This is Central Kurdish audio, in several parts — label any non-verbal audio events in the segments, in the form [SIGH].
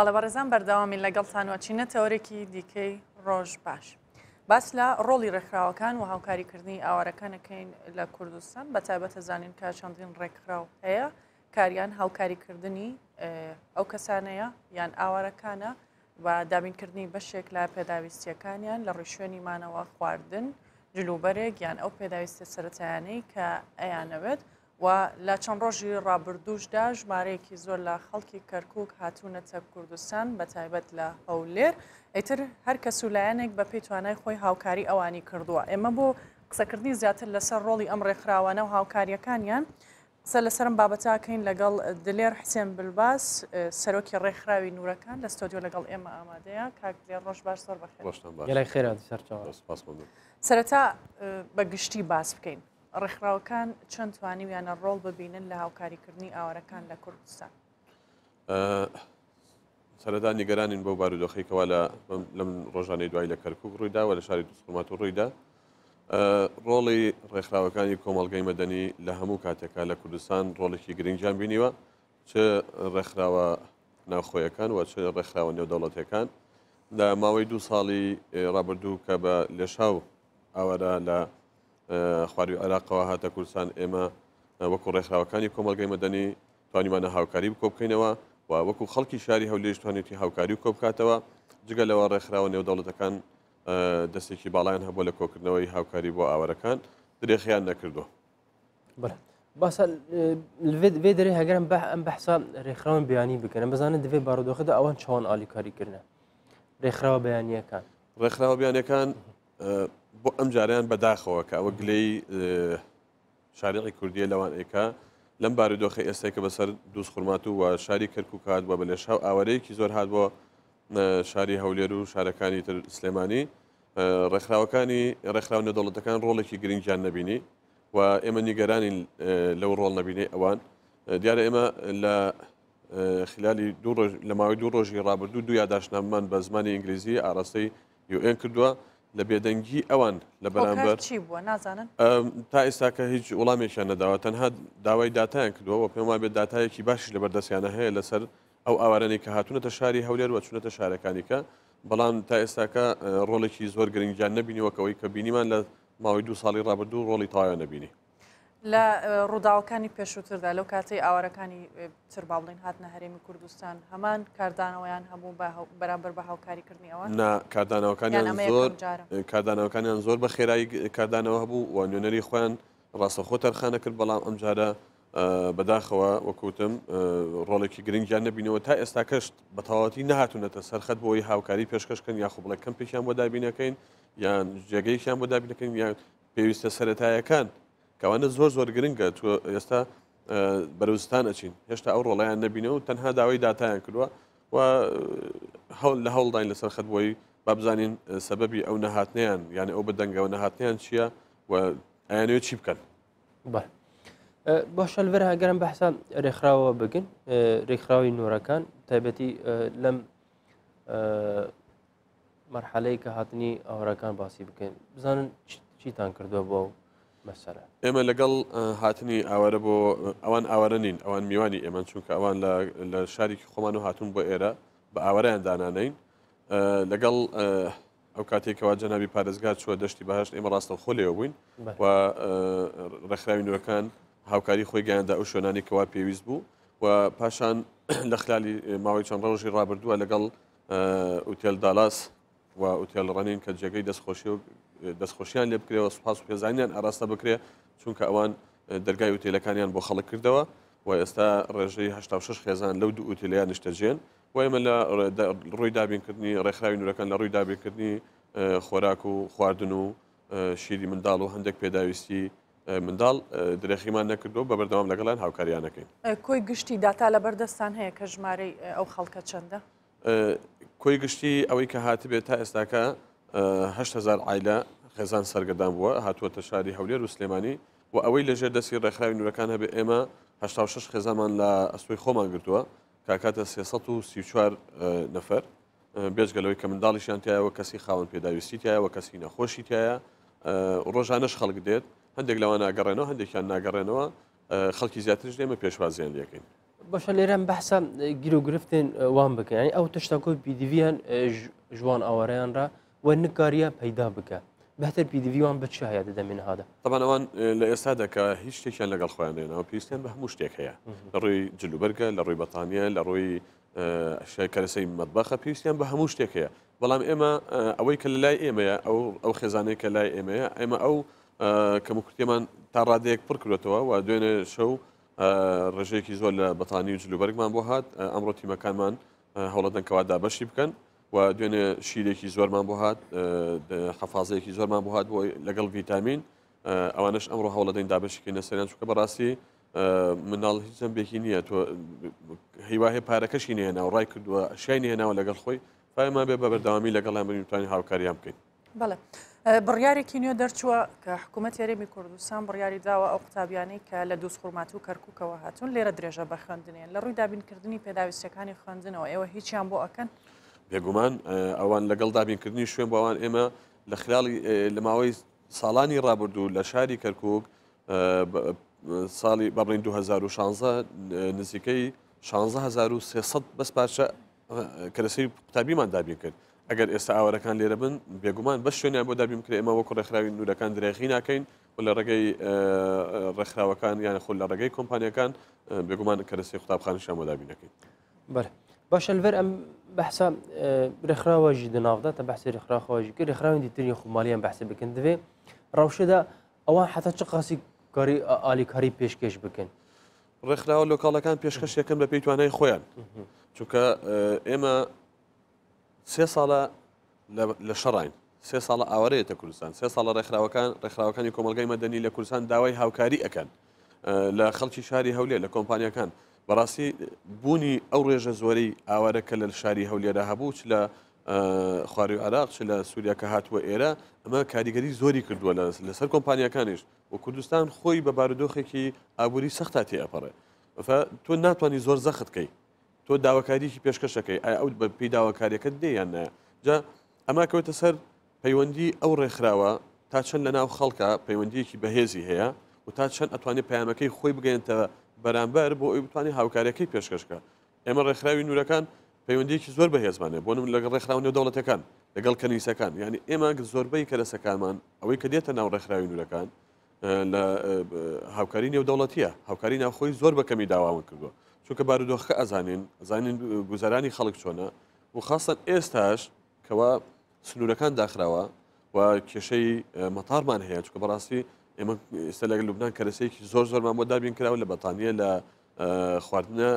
بەڵە بەڕێزان بەرداوامی لەگەڵتان وچینە تەورێکی دیکەی ڕۆژ باش. باس لە ڕۆڵی ڕێکخراوەکان و هاوکاریکردنی ئاوارەکانەکەین لە کوردستان بە تایبەتە زانین کە چەندین ڕێکخراو هەیە کاریان هاوکاریکردنی ئەو کەسانەیە یان ئاوارەکانە بە دابینکردنی بەشێک لە پێداویستیەکانیان لە ڕیشوێنیمانەوە خواردن جلوبەرێک یان ئەو پێداویستە سەتیانەی کە ئەیانەوێت و لە چەند ڕۆژی ڕابردوشدا ژمارەیەکی زۆر لە خەڵکی کەرکک هاتوونە چەپ کوردستان بە تایبەت لە هەولێر ئیتر هەر کە سولایەنێک بە پێی توانای خۆی هاوکاری ئەوانی کردووە ئێمە بۆ قسەکردنی زیاتر لەسەر ڕۆڵی ئەم ڕێکخراوانە و هاوکاریەکانیان قسە لەسرم بابەتاکەین لەگەڵ دلێر حسێن بلباس سەرۆکی ڕێکخراوی نورەکان لە ستۆدیۆ لەگەڵ ئێمە ئامادەیە کاک لێر ڕۆژ باش سۆر بخێن سەرەتا بە گشتی باس بکەین. ڕێکخراوەکان چەند توانیویانە ڕۆڵ ببینن لە هاوکاریکردنی ئاوارەکان لە کوردستان سەردا نیگەرانین بۆ بارودۆخیکەوە لە لەم ڕۆژانەی دوای لە کەرکک ڕوویدا و لە شاری دوسکومات و ڕوویدا ڕۆڵی ڕێکخراوەکانی کۆمەلگەی مەدەنی لە هەموو کاتێکا لە کوردستان ڕۆڵێکی گرنگجان بینیوە چ ڕێکخراوە ناوخۆیەکان و چ ڕێکخراوە نێودەوڵەتەکان لە ماوەی دوو ساڵی ڕابردوو کە بە لێشاو ئاوەرە لە خواروی عراقەوە هاتە کوردستان ئێمە وەکو ڕێکخراوەکانی کۆمەلگەی مەدەنی توانیمانە هاوکاری بکۆ بکەینەوە و وەکو خەڵکی شاری هەولێش توانێتی هاوکاری و کۆ بکاتەوە جگە لەوە ڕێکخراوە نێودەوڵەتەکان دەستێکی باڵیان هەبوو لە کۆکردنەوەی هاوکاری بۆ ئاوەرەکان درێخیان نەکردو باسە لێ دەێ هەگەرم بە ئەم بەحسا ڕێکخراوان بیانی بکەن بزانن دەوێت بارودۆخدا ئەوان چاوان ئالیکاریکردە ڕێکخراوە بەیانیەکان ڕێکخراوە بیانەکان بۆ ئەم جاریان بەداخەوە کە ئەوە گلەی شارقی کوردیە لەوان ئێکا لەم بارودۆخی ئێستا کە بەسەر دووس خوورمات و و شاری کەرک و کات بە بەلێشاو ئاوارەیەکی زۆر هاات بۆ شاری هەولێر و شارەکانی تر سلێمانی ڕێکخراوەکانی ڕێکخراو نەدەوڵەتەکان ڕۆڵێکی گرنگیان نبینی و ئێمە نیگەرانی لەو ڕۆڵ نبینێ ئەوان دیارە ئێمە لە خلالی لە ماوەی دوو ڕۆژی ڕابردوو دو یاداشناممان بە زمانی ئینگلیزی ئاراستەی یUN کردووە لە بێدەنگی ئەوان لە بەرامبەر تا ئێستا کە هیچ وڵامێکیان نەداوە تەنها داوای داتایان کردووە پێم وای بێت داتایەکی باشی لە بەردەستیانە هەیە لەسەر ئەو ئاوارەی کە هاتوونەتە شاری هەولێر وە چونەتە شارەکانیکە بەڵام تا ئێستاکە ڕۆڵێکی زۆر گرنگجان نبینیوەکەوەی کە بینیمان لە ماوەی دو ساڵی ڕابردوو ڕۆڵی تاوایان نبینی لە ڕووداوەکانی پێشووتردا لەو کاتی ئاوارەکانی تر باڵین هاتنە هەرێمی کوردستان هەمان کاردانەوەیان هەموو بەرامبەر بە هاوکاریکردنی ئەوە کاردانەوەکانیان زۆر کاردانەوەکانیان زۆر بە خێرایی کاردانەوە هەبوو و نوێنەری خۆیان ڕاستەخۆ تەرخانە کرد بەڵام ئەمجارە بەداخەوە وەکوتم ڕۆڵێکی گرنگیان نبینەوە تا ئێستا کەشت بەتەواتی نهاتونەتە سەرخەت بۆی هاوکاری پێشکەشکن یا خو بڵێ کەمپێکیان بۆ دابینەکەین یان جێگەیشیان بۆ دابینەکەین یان پێویستە سەتایەکان زور کەوانە زۆر تو یستا ئێستا اچین ئەچین اور ئەو ڕۆڵیان نبینه و تنها دعای داتایان کردووە و هول آه، هەڵ لە هەوڵداین لەسەر خەتبووی بابزانین آه، سەبەبی ئەو نیان یعنی ئەو بەدەنگەوە نیان چیا و یه چیپ ئەیانوێت چی بکەن باشە آه، لەەرها گەرم رخ ڕێکخراوە بگن رخ ڕێکخراوی نوورەکان تایبەتی لەم مەرحەلەی کە هاتنی ئاورەکان باسی بکن بکەین بزانن چیتان کردووە باو بەسرە ئێمە لەگەڵ هاتنی ئاوارە بۆ ئەوان ئاوارە نین ئەوان میوانی ئێمە چونکە ئەوان لە شارێکی خۆمان و هاتون بۆ ئێرە بە ئاوارەیان دانانین لەگەڵ ئەو کاتێکەوە جەنابی پارێزگار چوە دەشتی بەهشت ئێمە ڕاستە خۆ لێەوە بووین و ڕخراوی نوەکان هاوکاری خۆی گەیاندا ئەو شوێنانی کەوا پێویست بوو و پاشان [COUGHS] لە خلالی ماوەی چەند ڕۆژی ڕابردووە لەگەڵ ئوتێل دالاس و ئوتێلڕێنین کە جێگەی دەستخۆشی و دەستخۆشیان لێ بکرێەوە سوپاس و پێزانیان ئاراستە بکرێ چونکە ئەوان دەرگای وتێلەکانیان بۆ خەڵک کردەوە و ئێستا ڕێژەی 6 خێزان لەو دوو ئوتیلیان نیشتەجێن و ئێمە لە ڕووی دابینکردنی ڕێکخراوی نورەکان لە ڕووی دابینکردنی خۆراک و خواردن و شیری منداڵ و هەندێک پێداویستی منداڵ درێخیمان نەکردو بە بەردەوام لەگەڵان هاوکاریانەکەین کۆی گشتی داتا لە بەردەستان هەیە کە ژمارەی ئەو خەڵکە چەندە کۆی گشتی ئەوەی کە هاتبێت تا ئێستاکە هزار عیلە خێزان سەرگەدان بووە هاتووەتە شاری هەولێر و سلێمانی و ئەوەی لەژێر دەستی ڕێکخراوی نورەکان هەبێ ئێمە 6 خێزانمان لە ئەسوی خۆمان گرتووە کاکاتە 334 نەفەر بێزگەلەوەی کە منداڵیشیان تایەوە کەسی خاون پێداویستی تایە و کەسی نەخۆشی تایە ڕۆژانش خەڵک دێت هەندێک لەوان ناگەڕێنەوە هەندێکیان ناگەڕێنەوە خەڵکی زیاترش دێمە پێشوازیان لەکەین باشە بحثا جيرو اه، گیرۆگرفتن اه، وان بك يعني او تشتاكو بي دي ئەوەرەیانرا و نکاریە پەیدا بکە بەتر پیدیویان بچ هەیە دەدەمێن هادا طبعا ئەوان اه، لە ئێستا دەکە هیچ شتێکیان لەگەڵ خۆیانێنەوە پێویستیان بە هەموو شتێک هەیە لە ڕووی جلوبەرگە لە ڕووی هي لە جلو کەرەسەی مەتبەخە بطانيه بە اشياء كرسي مطبخه بەڵام ئێمە ئەوەی کە لای ئێمەیە ئەو ئەو خێزانەی کە او ئێمەیە ئێمە ئەو اما تا ڕادەیەک پڕ کردێتەوە و دوێنێ ڕژەیەکی زۆر لە بەتانی و جلوبەرگمان بۆ هات ئەمڕۆ تیمەکانمان هەوڵەدەنکەوە دابەشی بکەن و دوێنێ شیرێکی زۆرمان بۆ هات حەفاازەیەکی زۆرمان بۆ هات بۆ لەگەڵ ڤیتامین ئەوانش ئەمڕۆ هەوڵەدەین دابشکی نەسەریان چکە بەڕاستی مناڵ هیچ زەمبێکی نییە تۆ هیواهێ پارەکەشی نێناوە ڕای کردووە شای نێناوە لەگەڵ خۆی پایمان بێ بە بەرداوامی لەگەڵ ئەمرین توانانی هاوکاریان بکەین بڵێ بڕیارێکی نوێ دەرچووە کە حکوومەت یاێمی کوردستان بڕیاری داوە ئەو قوتابیانەی کە لە دووس خوورمات و کەرککەوە هاتون لێرە درێژە بە خوێندنێن لە ڕووی دابینکردنی پێداویستەکانی خوێندنەوە ئێوە هیچیان بۆ ئەکەن بێگومان ئەوان لەگەڵ دابینکردنی شوێن بۆوان ئێمە لە خیاڵی لە ماوەی ساڵانی ڕابردوو لە شاری کەرکک ساڵی بابلین 2016 نزیکەی 16 بەس پارچە کەرەسی قوتابیمان دابین کرد ئەگەر ئێستا ئاوارەکان لێرە بن بێگومان بە شوێنیان بۆ دابیم کرێ ئمە وەکو ڕێکخراوی نورەکان درێخی ناکەین و لە ڕێگەی ڕێکخراوەکان اه، یانە خۆ لە ڕێگەی کۆمپانیەکان اه، بێگومان کەرەسی قوتابخانشان بۆ دابینەکەین باشە لەەر ئەم بەحسا ڕێکخراوەژی اه، دناودا تا بەحسی ڕێکخراخواژی کرد ڕێکخراوی دیترین خمالیان بەحسە بکەن دەوێ ڕەوشەدا ئەوان حتا چ قاسی کاری ئالیکاری پێشکەش بکەن. ڕێکخراوە لۆکاڵەکان پێشکەشیەکەم بە پێیتوانای خۆیان چونکە ئێمە سێ ساڵە لە شەڕین سێ ساڵە ئاوارەیەتە کوردستان سێ ساڵە ڕێکخراوەکان ڕێکخراوەکانی کۆمەلگای مەدەنی لە کوردستان داوای هاوکاری ئەەکەن لە خەڵکی شاری هەولێ لە کۆمپانیەکان بەڕاستی بوونی ئەو ڕێژە زۆری ئاوارەکە لە شاری هەولێدا هەبوو لە خواری و عراق چ لە سووریا کە هاتووە ئێرە ئەمە کاریگەری زۆری کردووە لەسەر کۆمپانیەکانیش و کوردستان خۆی بە بارودۆخێکی ئابووری سەختاتی ئەپەڕێ تۆ ناتوانانی زۆر زەختکەی تۆ داواکاریکی پێشکەشەکەی ئەوت بە پێی داواکاریەکەت دێیان نایە جا ئەما کەوتە سەر پەیوەندی ئەو ڕێکخراوە تا چەند لە ناو خەڵکە پەیوەندیەکی بەهێزی هەیە و تا چەند ئەتوانێت پامەکەی خۆی بگەێنتەوە بەرامبەر بۆ ئەوی بتوانانی هاوکارەکەی پێشکەشکە ئێمە ڕێکخراوی نورەکان پەیوەندیکی زۆر بەهێزمانێ بۆنم لەگە ڕێکخراو نێو دەوڵەتەکان لەگەڵ کەنیسەکان ینی ئێمە زۆربەی کەرەسەکانمان ئەوەی کە دێتە ناو ڕێکخراوی نورەکان لە هاوکاری نێودەوڵەتیە هاوکاری ناوخۆی زۆر بەکەمی داوامن کردووە چونکە بارودۆخەکە ئەزانین زانین گوزارانی خەڵک چۆنە و خاصەن ئێستاش کەوا سنوورەکان داخراوە و کێشەی مەتارمان هەیە چکە بەڕاستی ئێمە ئێستا لەگە لوبناان کەرسەیەکی زۆر زۆرمان بۆ دابین کراوە لە بەتانیە لە خواردنە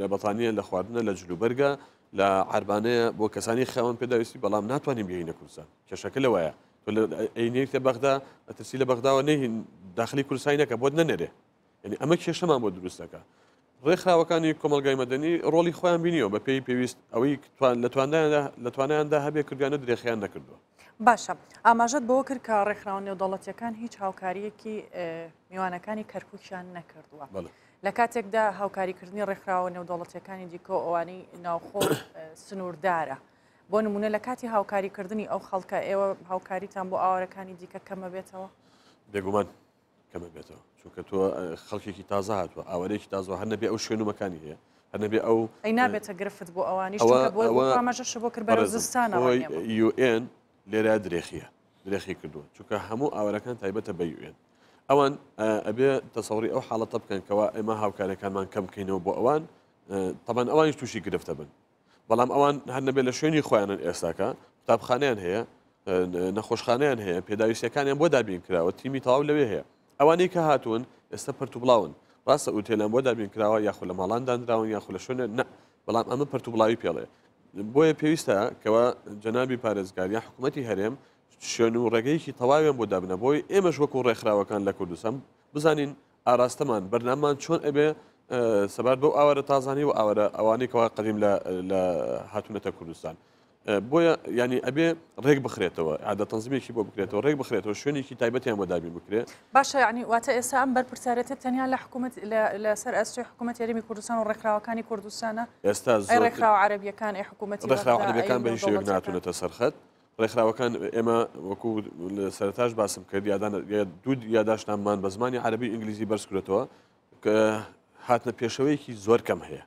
لە بەتانیە لە خواردنە لە جلوبەرگە لە عربانەیە بۆ کەسانی خەوان پێداویستی بەڵام ناتوانین بگەینە کوردستان کێشەکە لەوەیە تۆ لە عینەیەک لە بەغدا ئەترسی لە بەغداوە نەهین داخلی کورسایی نەکە بۆ نەنێرێ یعنی ئەمە کێشەمان بۆ دروستەکە ڕێکخراوەکانی کۆمەلگای مەدەنی ڕۆلی خۆیان بینیەوە بە پێی پێویست ئەوەی لە توانیاندا هەبێ کردیانە درێخیان نەکردووە. باشە ئاماژەت بۆ کرد کە ڕێکخراوە نێودەوڵەتیەکان هیچ هاوکاریەکی میوانەکانی کەرکوکیان نەکردووە. لە کاتێکدا هاوکاریکردنی ڕێکخراوە نێودەوڵەتیەکانی دیکۆ ئەوانەی ناوخۆ سنووردارە. بۆ نمونە لە کاتی هاوکاریکردنی ئەو خەڵکە ئێوە هاوکاریتان بۆ ئاوارەکانی دیکە کەمە بێتەوە؟ بێگومان. کە ببێتەوە چونکە تۆ خەڵکێکی تازە هاتووە ئاوارێکی تازەوە هەر نەبێ ئەو شوێنمەکانی هەیە هەنەبێ ئەو ئەی نابێتە گرفت بۆ ئەوانیمەژەش بۆ کرد بەرزستان UN لێرا درێخیە درێخی کردووە چونکە هەموو ئاوارەکان تایبەتە بە UN ئەوان ئەبێ تەسەوری ئەو حاڵەتە بکەن کەەوە ئێمە هاوکارەکانمان کەم بکەینەوە بۆ ئەوان تەبان ئەوانی تووشی گرفتە بن بەڵام ئەوان هەر نەبێت لە شوێنی خۆیانن ئێستاکە قوتابخانیان هەیە نەخۆشخانیان هەیە پێداویستەکانیان بۆ دابین کراوە تیمی تاو لەوێ هەیە ئەوانەی کە هاتوون ئێستا پرتو بڵاون ڕاستە ئوتێلان بۆ دابین کراوە یاخو لە ماڵان دانراون یاخو لە شوێنە نە بەڵام ئەمە پرتو بڵاوی پێڵێ بۆیە پێویستە کەەوە جەنابی پارێزگاریان حکوومەتتی هەرێم شوێن و ڕێگەیەکی تەواویان بۆ دابنە بۆی ئێمەش وەکو ڕێکخراوەکان لە کوردستان بزانین ئاراستەمان بەرنامان چۆن ئەبێ سەبار بەو ئاوارە تازانی و ئاوارە ئەوانەیەەوە قەریم لە هاتوونەتە کوردستان بۆیە ینی ئەبێ ڕێک بخرێتەوە عادە تەنزمێکی بۆ بکرێتەوە ڕێک بخرێتەوە شوێنێکی تایبەتیان بەدابی بکرێت باشە ینی واتە ئێستا ئەم بەرپرسارەتە تەنیا لە حکوومەت لەسەر ئەستی حکوومەت یاریمی کوردستان و ڕێکراوەکانی کوردستانە ئێستا ڕێکراوە عربیەکان ئەی حکوومەت ڕێکراوەکان بە هیچ ناتونێتە سەرخەت ڕێکخراوەکان ئێمە وەکو سەرتاش باسم کرد دوو یاداشتانمان بە زمانی عربی ئینگلیزی بەرزکرێتەوە کە هاتنە پێشەوەیەکی زۆر کەم هەیە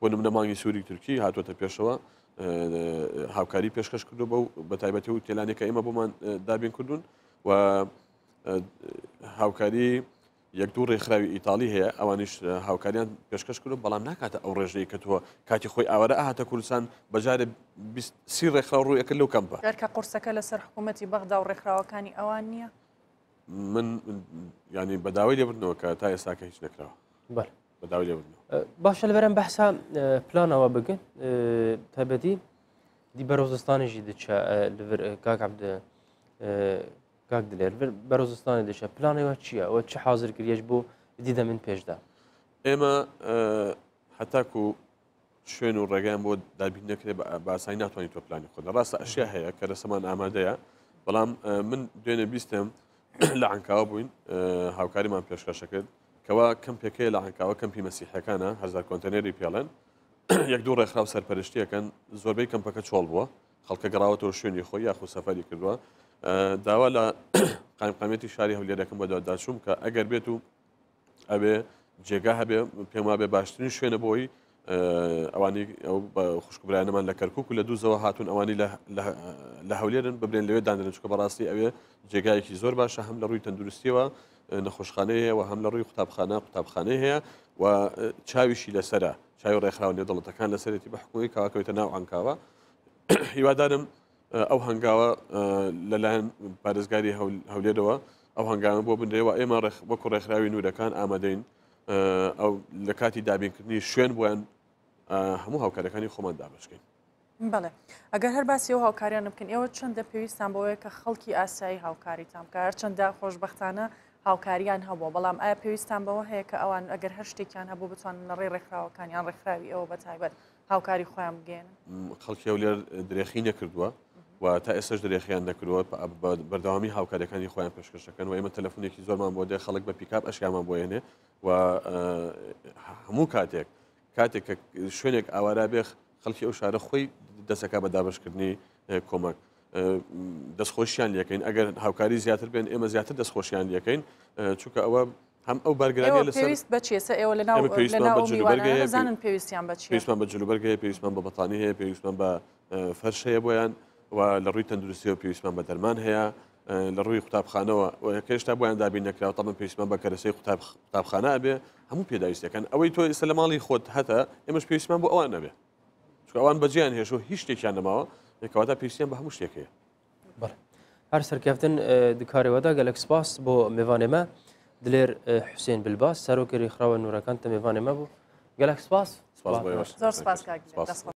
بۆ نمونە مانگی سووری تورکی هاتوۆتە پێشەوە هاوکاری پێشکەش کردو بە بە تایبەتی و تێلانێکە ئێمە بۆمان دابین کردوون و هاوکاری یەک دوو ڕێکخراوی ئیتالی هەیە ئەوانش هاوکاریان پێشکەش کردو بەڵام ناکاتە ئەو ڕێژەیە کە تۆ کاتی خۆی ئاوارە ئاهاتە کوردستان بەجارە سی ڕێکخراو ڕوویەکە لەو کەمپە کە قرسەکە لەسەر حکوومەتی بەغدا و ڕێکخراوەکانی ئەوان نییە من ینی بەداوای لێبرنەوە کە تا ئێستاکە هیچ نکراوە. أه، لبرم لێ باشە أه، لەبەرم بەحسا پلانەوە بگن أه، تەبەتی دی بەرۆزستانیژی دچە کاکبد کاک دلێر بەرۆزستانی دەچە پلانەوە چییە ئەوە چه حاضر کردێش بۆ دیدە من پێشدا ئێمە هەتاکو شوێن و ڕێگەیان بۆ دابین نەکرێت باسایی ناتوانانی تو پلانی خۆدا ڕاستە اشياء هەیە کە دەسەمان ئامادەیە بەڵام من دوێنێ بیستم [CLEARS THROAT] لە عنکاوە بووین هاوکاریمان پێشکەشەکرد کەوا کەمپێکەکەی لە هەنکاوە کەمپی مەسیحەکانە هزار کۆنتەنێری پێڵێن [CLEARS THROAT] یەک دوو ڕێکخراو سەرپەرشتیەکەن زۆربەی کەمپەکە چۆڵ بووە خەڵکە گەڕاوەوە شوێنی خۆی یاخو سەفەری کردووە داوا لە [CLEARS THROAT] قامقامەتی شاری هەولێرەکەم بەدا داچوم کە ئەگەر بێت و ئەوێ جێگا هەبێ پێما بێ باشترین شوێنە بۆی ئەوانی خوشکبرانەمان لە کەرکک و لە دووزەوە هاتون ئەوانی لە هەولێرن ببرێن لەوێ دانرن چکە بەڕاستی ئەوێ جێگایەکی زۆر باشە هەم لە ڕووی تەندروستیەوە نەخۆشخانەیە هەیە و هەم لە ڕووی قوتابخانە قوتابخانە هەیە و چاویشی لەسرە چاوی ڕێکخراون لێ دەڵەتەکان لەسەرێتی بەحکوی کاواکەوێتە ناو ئەنکاوە [CLEARS THROAT] هیوادارم ئەو هەنگاوە لەلایەن پارێزگاری هەولێرەوە ئەو هەنگامە بۆ بنرێەوە ئێمە وەکو ڕێکخراوی نورەکان ئامادەین ئەو لە کاتی دابینکردنی شوێن بوویان هەموو هاوکارەکانی خۆمان دابشکەین. بڵێ ئەگەر هەر باسی ئەو هاوکاریان بکەن ئێوە چەندە پێویستان بۆەیە کە خەڵکی ئاسایی هاوکاریتان بکار چەندە خۆشببختانە هاوکاریان هەبووە بەڵام ئایا پێویستان بەوە هەیە کە ئەوان ئەگەر هەر شتێکیان هەبوو بتوانن لە ڕێ ڕێکخراوەکانیان ڕێکخراوی ئەوە بە تایبەت هاوکاری خۆیان بگەێنن خەڵکی ئەو لێر درێخی نەکردووە و تا ئێستش درێخیان نەکردوە بەرداوامی هاوکارەکانی خۆیان پێشکەشەکەن و ئێمە تەلەفونێکی زۆرمان بۆ دێ خەڵک بە پیکاپ ئەشیامان بۆێنێ و هەموو کاتێک کاتێک شوێنێک ئاوارا بێخ خەڵکی ئەو شارە خۆی دەسەکە بە دابشکردنی کۆمەک دەستخۆشیان یەکەین ئەگەر هاوکاری زیاتر بێن ئێمە زیاتر دەستخۆشیان یەکەین چونکە ئەوە هەم ئەو بەرگرانی لە پێویست بچێسە ئێوە لەناوزانن پێویستیان پێویستمان بە جلوبەرگەیە پێویستمان بە بەتانی هەیە پێویستمان بە فەرشەیە بۆیان و لە ڕووی تەندروستی و پێویستمان بە دەرمان هەیە لە ڕووی قوتابخانەوە هێشتا بۆیان دابین نەکراوە تاڵم پێویستمان بە کەرەسەی قوتابخانە ئەبێ هەموو پێداویستەکەن ئەوەی تۆ ئێستا لە ماڵی خۆت هەتە ئێمەش پێویستمان بۆ ئەوان نەبێ چکە ئەوان بەجیان هێش و هیچ شتێکیان نەماوە یکەوەدا پێشتیان بە هەموو شتێکەیە هەر سەرکەفتن اه، دکارێوەدا گەلک سپاس بۆ میوانێمە دلێر اه، حوسێن بلباس سەرۆکەری خراوە نورەکان تە میوانێمە بوو گەلک سپاس سپاس